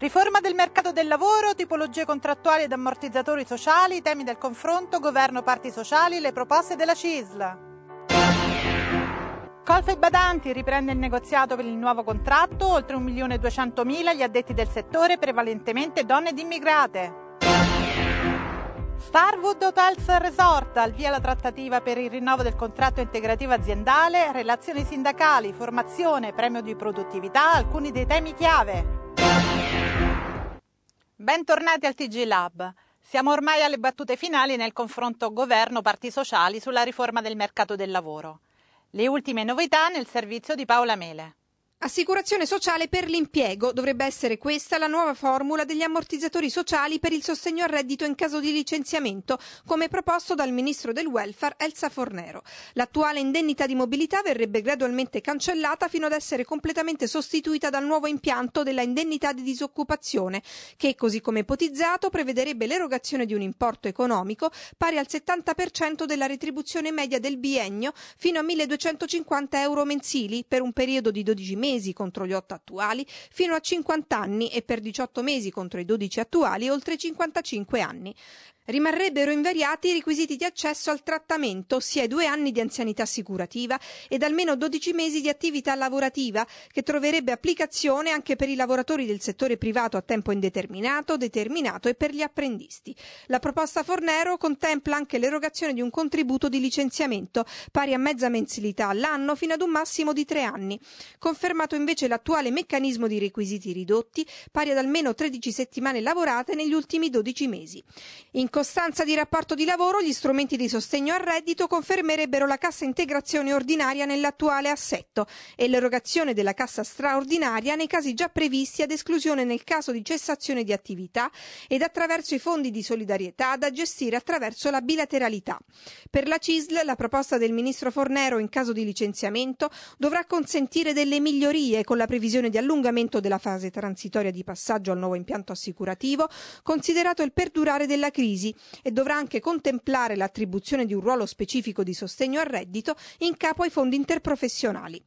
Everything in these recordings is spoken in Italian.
Riforma del mercato del lavoro, tipologie contrattuali ed ammortizzatori sociali, temi del confronto, governo parti sociali, le proposte della CISL. e Badanti riprende il negoziato per il nuovo contratto, oltre 1.200.000 gli addetti del settore, prevalentemente donne ed immigrate. Starwood Hotels Resort, al via la trattativa per il rinnovo del contratto integrativo aziendale, relazioni sindacali, formazione, premio di produttività, alcuni dei temi chiave. Bentornati al TG Lab. Siamo ormai alle battute finali nel confronto governo-parti sociali sulla riforma del mercato del lavoro. Le ultime novità nel servizio di Paola Mele. Assicurazione sociale per l'impiego. Dovrebbe essere questa la nuova formula degli ammortizzatori sociali per il sostegno al reddito in caso di licenziamento, come proposto dal ministro del welfare Elsa Fornero. L'attuale indennità di mobilità verrebbe gradualmente cancellata fino ad essere completamente sostituita dal nuovo impianto della indennità di disoccupazione, che, così come ipotizzato, prevederebbe l'erogazione di un importo economico pari al 70% della retribuzione media del biennio fino a 1.250 euro mensili per un periodo di 12 mesi mesi contro gli 8 attuali, fino a 50 anni e per 18 mesi contro i 12 attuali, oltre 55 anni. Rimarrebbero invariati i requisiti di accesso al trattamento, ossia i due anni di anzianità assicurativa ed almeno 12 mesi di attività lavorativa, che troverebbe applicazione anche per i lavoratori del settore privato a tempo indeterminato, determinato e per gli apprendisti. La proposta Fornero contempla anche l'erogazione di un contributo di licenziamento pari a mezza mensilità all'anno fino ad un massimo di tre anni. Confermato invece l'attuale meccanismo di requisiti ridotti pari ad almeno 13 settimane lavorate negli ultimi 12 mesi. In costanza di rapporto di lavoro, gli strumenti di sostegno al reddito confermerebbero la cassa integrazione ordinaria nell'attuale assetto e l'erogazione della cassa straordinaria nei casi già previsti ad esclusione nel caso di cessazione di attività ed attraverso i fondi di solidarietà da gestire attraverso la bilateralità. Per la CISL la proposta del ministro Fornero in caso di licenziamento dovrà consentire delle migliorie con la previsione di allungamento della fase transitoria di passaggio al nuovo impianto assicurativo, considerato il perdurare della crisi crisi e dovrà anche contemplare l'attribuzione di un ruolo specifico di sostegno al reddito in capo ai fondi interprofessionali.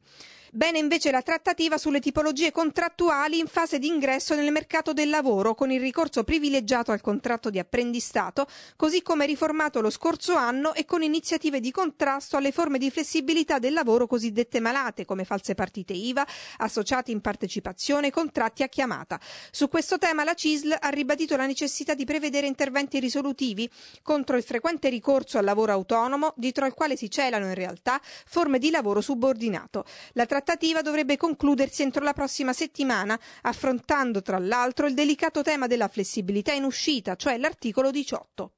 Bene invece la trattativa sulle tipologie contrattuali in fase di ingresso nel mercato del lavoro, con il ricorso privilegiato al contratto di apprendistato, così come riformato lo scorso anno e con iniziative di contrasto alle forme di flessibilità del lavoro cosiddette malate, come false partite IVA, associati in partecipazione, e contratti a chiamata. Su questo tema la CISL ha ribadito la necessità di prevedere interventi risolutivi contro il frequente ricorso al lavoro autonomo, dietro al quale si celano in realtà forme di lavoro subordinato. La trattativa dovrebbe concludersi entro la prossima settimana, affrontando tra l'altro il delicato tema della flessibilità in uscita, cioè l'articolo 18.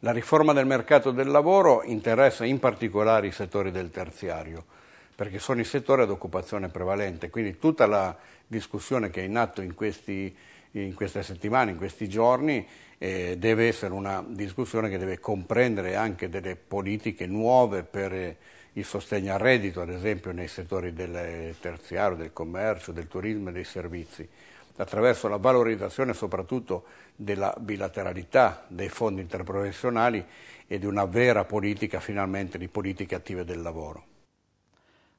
La riforma del mercato del lavoro interessa in particolare i settori del terziario, perché sono i settori ad occupazione prevalente, quindi tutta la discussione che è in atto in, questi, in queste settimane, in questi giorni, eh, deve essere una discussione che deve comprendere anche delle politiche nuove per eh, il sostegno al reddito, ad esempio nei settori del terziario, del commercio, del turismo e dei servizi, attraverso la valorizzazione soprattutto della bilateralità dei fondi interprofessionali e di una vera politica finalmente di politiche attive del lavoro.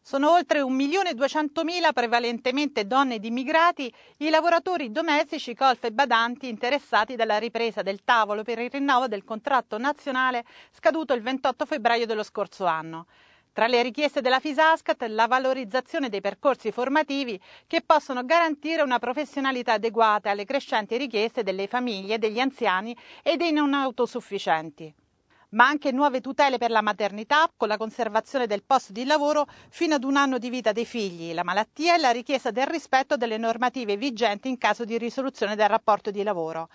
Sono oltre 1.200.000 prevalentemente donne ed immigrati i lavoratori domestici, colf e badanti interessati dalla ripresa del tavolo per il rinnovo del contratto nazionale scaduto il 28 febbraio dello scorso anno. Tra le richieste della FISASCAT la valorizzazione dei percorsi formativi che possono garantire una professionalità adeguata alle crescenti richieste delle famiglie, degli anziani e dei non autosufficienti ma anche nuove tutele per la maternità con la conservazione del posto di lavoro fino ad un anno di vita dei figli, la malattia e la richiesta del rispetto delle normative vigenti in caso di risoluzione del rapporto di lavoro.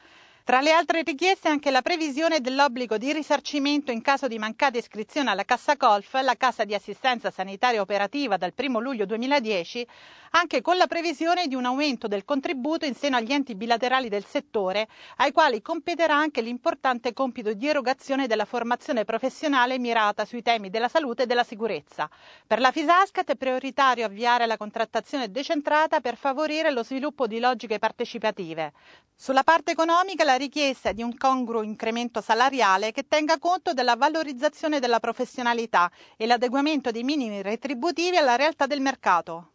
Tra le altre richieste anche la previsione dell'obbligo di risarcimento in caso di mancata iscrizione alla Cassa Colf, la Cassa di Assistenza Sanitaria Operativa dal 1 luglio 2010, anche con la previsione di un aumento del contributo in seno agli enti bilaterali del settore, ai quali competerà anche l'importante compito di erogazione della formazione professionale mirata sui temi della salute e della sicurezza. Per la Fisascat è prioritario avviare la contrattazione decentrata per favorire lo sviluppo di logiche partecipative. Sulla parte economica la richiesta di un congruo incremento salariale che tenga conto della valorizzazione della professionalità e l'adeguamento dei minimi retributivi alla realtà del mercato.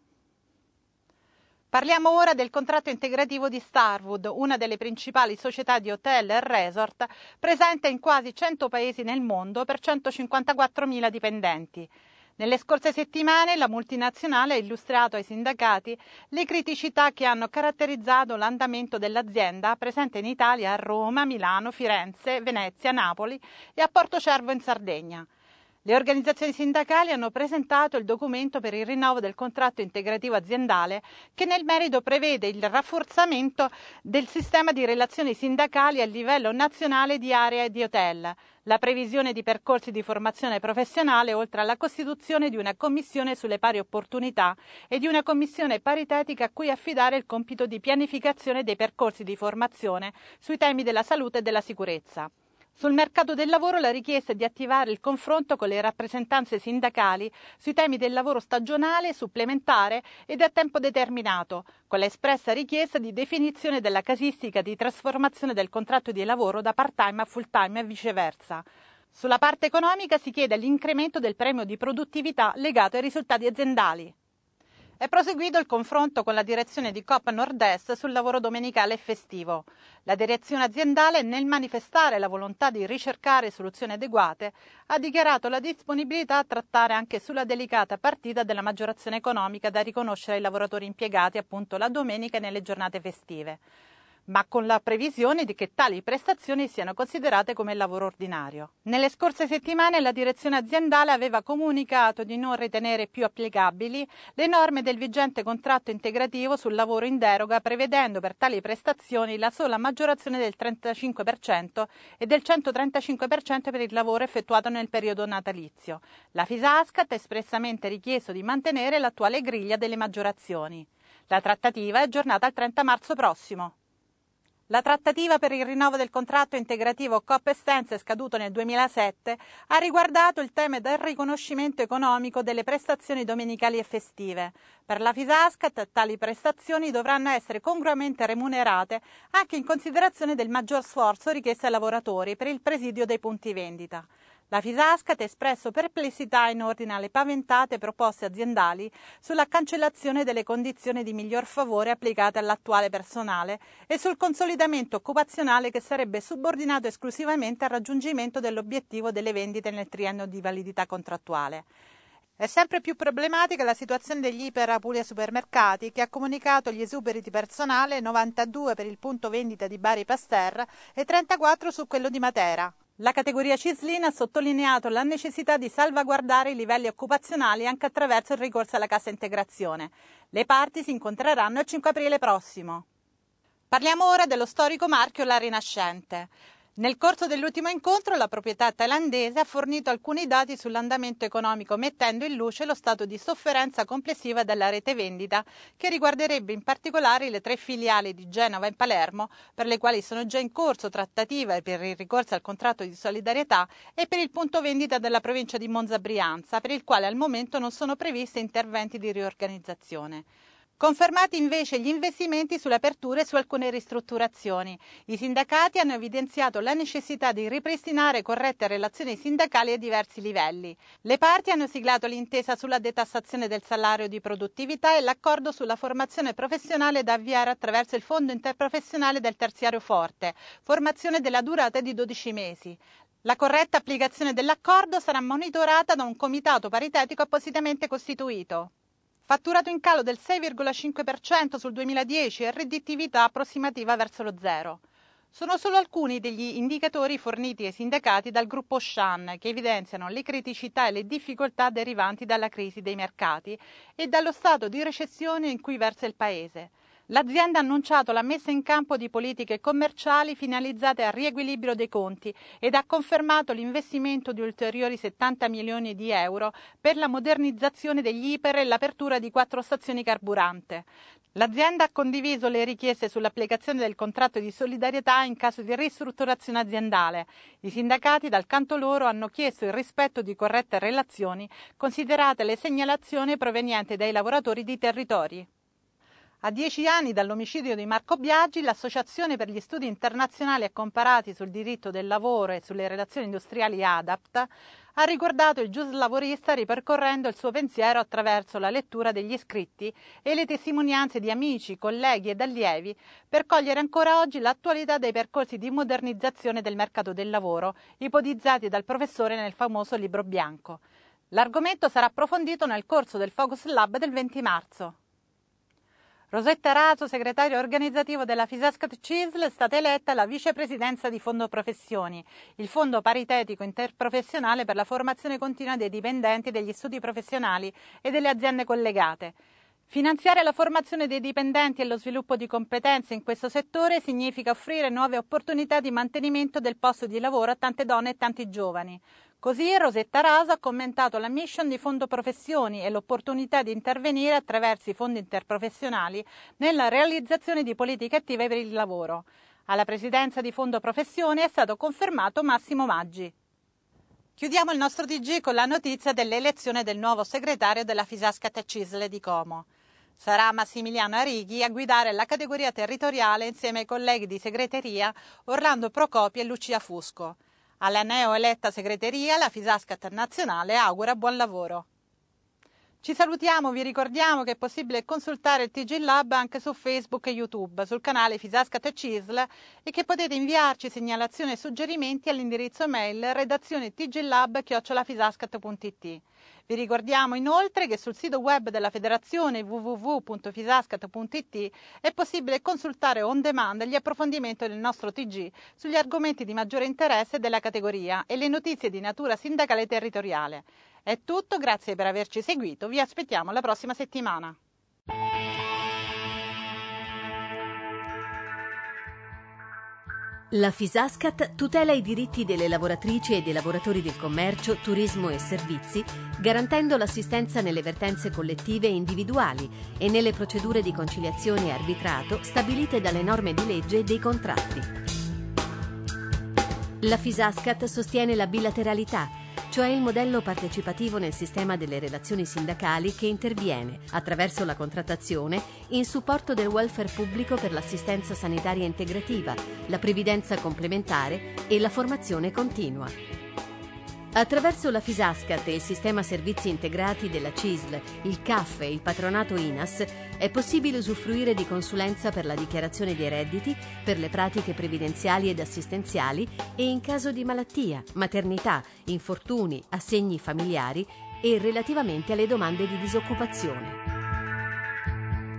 Parliamo ora del contratto integrativo di Starwood, una delle principali società di hotel e resort presente in quasi 100 paesi nel mondo per 154.000 dipendenti. Nelle scorse settimane la multinazionale ha illustrato ai sindacati le criticità che hanno caratterizzato l'andamento dell'azienda presente in Italia a Roma, Milano, Firenze, Venezia, Napoli e a Porto Cervo in Sardegna. Le organizzazioni sindacali hanno presentato il documento per il rinnovo del contratto integrativo aziendale che nel merito prevede il rafforzamento del sistema di relazioni sindacali a livello nazionale di area e di hotel, la previsione di percorsi di formazione professionale oltre alla costituzione di una commissione sulle pari opportunità e di una commissione paritetica a cui affidare il compito di pianificazione dei percorsi di formazione sui temi della salute e della sicurezza. Sul mercato del lavoro la richiesta è di attivare il confronto con le rappresentanze sindacali sui temi del lavoro stagionale, supplementare ed a tempo determinato, con l'espressa richiesta di definizione della casistica di trasformazione del contratto di lavoro da part-time a full-time e viceversa. Sulla parte economica si chiede l'incremento del premio di produttività legato ai risultati aziendali. È proseguito il confronto con la direzione di COP Nord-Est sul lavoro domenicale e festivo. La direzione aziendale, nel manifestare la volontà di ricercare soluzioni adeguate, ha dichiarato la disponibilità a trattare anche sulla delicata partita della maggiorazione economica da riconoscere ai lavoratori impiegati appunto la domenica e nelle giornate festive ma con la previsione di che tali prestazioni siano considerate come lavoro ordinario. Nelle scorse settimane la direzione aziendale aveva comunicato di non ritenere più applicabili le norme del vigente contratto integrativo sul lavoro in deroga, prevedendo per tali prestazioni la sola maggiorazione del 35% e del 135% per il lavoro effettuato nel periodo natalizio. La FISASCAT ha espressamente richiesto di mantenere l'attuale griglia delle maggiorazioni. La trattativa è aggiornata al 30 marzo prossimo. La trattativa per il rinnovo del contratto integrativo COP Estense scaduto nel 2007, ha riguardato il tema del riconoscimento economico delle prestazioni domenicali e festive. Per la Fisascat tali prestazioni dovranno essere congruamente remunerate anche in considerazione del maggior sforzo richiesto ai lavoratori per il presidio dei punti vendita. La Fisascat ha espresso perplessità in ordine alle paventate proposte aziendali sulla cancellazione delle condizioni di miglior favore applicate all'attuale personale e sul consolidamento occupazionale che sarebbe subordinato esclusivamente al raggiungimento dell'obiettivo delle vendite nel triennio di validità contrattuale. È sempre più problematica la situazione degli iper Apulia Supermercati, che ha comunicato gli esuberi di personale 92 per il punto vendita di Bari Pasteur e 34 su quello di Matera. La categoria Cislin ha sottolineato la necessità di salvaguardare i livelli occupazionali anche attraverso il ricorso alla cassa integrazione. Le parti si incontreranno il 5 aprile prossimo. Parliamo ora dello storico marchio La Rinascente. Nel corso dell'ultimo incontro la proprietà thailandese ha fornito alcuni dati sull'andamento economico mettendo in luce lo stato di sofferenza complessiva della rete vendita che riguarderebbe in particolare le tre filiali di Genova e Palermo per le quali sono già in corso trattative per il ricorso al contratto di solidarietà e per il punto vendita della provincia di Monza Brianza per il quale al momento non sono previsti interventi di riorganizzazione. Confermati invece gli investimenti sulle aperture e su alcune ristrutturazioni. I sindacati hanno evidenziato la necessità di ripristinare corrette relazioni sindacali a diversi livelli. Le parti hanno siglato l'intesa sulla detassazione del salario di produttività e l'accordo sulla formazione professionale da avviare attraverso il Fondo interprofessionale del terziario forte, formazione della durata di 12 mesi. La corretta applicazione dell'accordo sarà monitorata da un comitato paritetico appositamente costituito. Fatturato in calo del 6,5% sul 2010 e redditività approssimativa verso lo zero. Sono solo alcuni degli indicatori forniti ai sindacati dal gruppo Shan che evidenziano le criticità e le difficoltà derivanti dalla crisi dei mercati e dallo stato di recessione in cui versa il Paese. L'azienda ha annunciato la messa in campo di politiche commerciali finalizzate al riequilibrio dei conti ed ha confermato l'investimento di ulteriori 70 milioni di euro per la modernizzazione degli iper e l'apertura di quattro stazioni carburante. L'azienda ha condiviso le richieste sull'applicazione del contratto di solidarietà in caso di ristrutturazione aziendale. I sindacati dal canto loro hanno chiesto il rispetto di corrette relazioni, considerate le segnalazioni provenienti dai lavoratori di territori. A dieci anni dall'omicidio di Marco Biagi, l'Associazione per gli Studi Internazionali e Comparati sul diritto del lavoro e sulle relazioni industriali ADAPT ha ricordato il giuslavorista ripercorrendo il suo pensiero attraverso la lettura degli scritti e le testimonianze di amici, colleghi ed allievi per cogliere ancora oggi l'attualità dei percorsi di modernizzazione del mercato del lavoro ipotizzati dal professore nel famoso libro bianco. L'argomento sarà approfondito nel corso del Focus Lab del 20 marzo. Rosetta Raso, segretario organizzativo della Fisascat CISL, è stata eletta la vicepresidenza di Fondo Professioni, il fondo paritetico interprofessionale per la formazione continua dei dipendenti degli studi professionali e delle aziende collegate. Finanziare la formazione dei dipendenti e lo sviluppo di competenze in questo settore significa offrire nuove opportunità di mantenimento del posto di lavoro a tante donne e tanti giovani. Così Rosetta Rasa ha commentato la mission di Fondo Professioni e l'opportunità di intervenire attraverso i fondi interprofessionali nella realizzazione di politiche attive per il lavoro. Alla presidenza di Fondo Professioni è stato confermato Massimo Maggi. Chiudiamo il nostro TG con la notizia dell'elezione del nuovo segretario della Fisasca Cisle di Como. Sarà Massimiliano Arighi a guidare la categoria territoriale insieme ai colleghi di segreteria Orlando Procopi e Lucia Fusco. Alla neoeletta segreteria la Fisascat nazionale augura buon lavoro. Ci salutiamo, vi ricordiamo che è possibile consultare il TG Lab anche su Facebook e YouTube, sul canale Fisascat e CISL e che potete inviarci segnalazioni e suggerimenti all'indirizzo mail redazione tglab-fisascat.it. Vi ricordiamo inoltre che sul sito web della federazione www.fisascat.it è possibile consultare on demand gli approfondimenti del nostro TG sugli argomenti di maggiore interesse della categoria e le notizie di natura sindacale e territoriale. È tutto, grazie per averci seguito, vi aspettiamo la prossima settimana. La Fisascat tutela i diritti delle lavoratrici e dei lavoratori del commercio, turismo e servizi, garantendo l'assistenza nelle vertenze collettive e individuali e nelle procedure di conciliazione e arbitrato stabilite dalle norme di legge e dei contratti. La Fisascat sostiene la bilateralità cioè il modello partecipativo nel sistema delle relazioni sindacali che interviene, attraverso la contrattazione, in supporto del welfare pubblico per l'assistenza sanitaria integrativa, la previdenza complementare e la formazione continua. Attraverso la Fisascat e il sistema servizi integrati della CISL, il CAF e il patronato INAS è possibile usufruire di consulenza per la dichiarazione dei redditi, per le pratiche previdenziali ed assistenziali e in caso di malattia, maternità, infortuni, assegni familiari e relativamente alle domande di disoccupazione.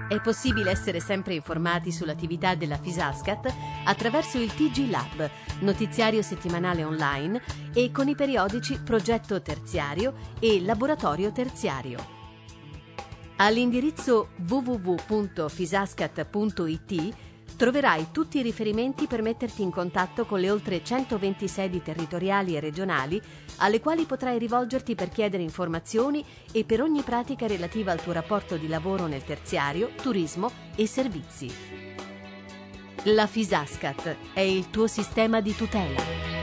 È possibile essere sempre informati sull'attività della Fisascat attraverso il TG Lab, notiziario settimanale online, e con i periodici Progetto Terziario e Laboratorio Terziario. All'indirizzo www.fisascat.it Troverai tutti i riferimenti per metterti in contatto con le oltre 120 sedi territoriali e regionali alle quali potrai rivolgerti per chiedere informazioni e per ogni pratica relativa al tuo rapporto di lavoro nel terziario, turismo e servizi. La Fisascat è il tuo sistema di tutela.